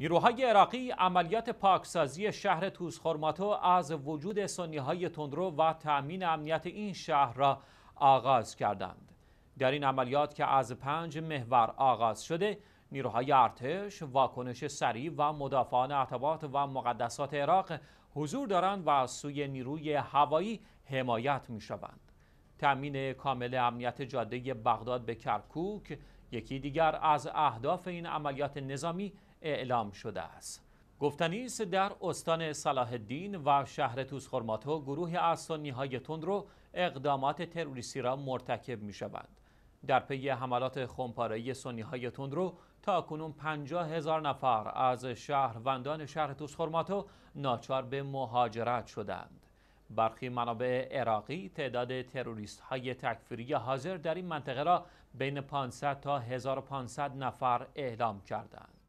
نیروهای عراقی عملیات پاکسازی شهر توزخورماتو از وجود سنی های تندرو و تأمین امنیت این شهر را آغاز کردند. در این عملیات که از پنج محور آغاز شده، نیروهای ارتش، واکنش سریع و مدافعان اعتباط و مقدسات عراق حضور دارند و از سوی نیروی هوایی حمایت می شوند. تأمین کامل امنیت جاده بغداد به کرکوک، یکی دیگر از اهداف این عملیات نظامی اعلام شده است گفتنی در استان صلاح الدین و شهر توسخرماتو گروه از سنیهای تندرو اقدامات تروریستی را مرتکب می شوند. در پی حملات خمپارهی سنی های تندرو تا کنون هزار نفر از شهروندان شهر توسخرماتو ناچار به مهاجرت شدند. برخی منابع عراقی تعداد تروریست های تکفیری حاضر در این منطقه را بین 500 تا 1500 نفر اعلام کردند.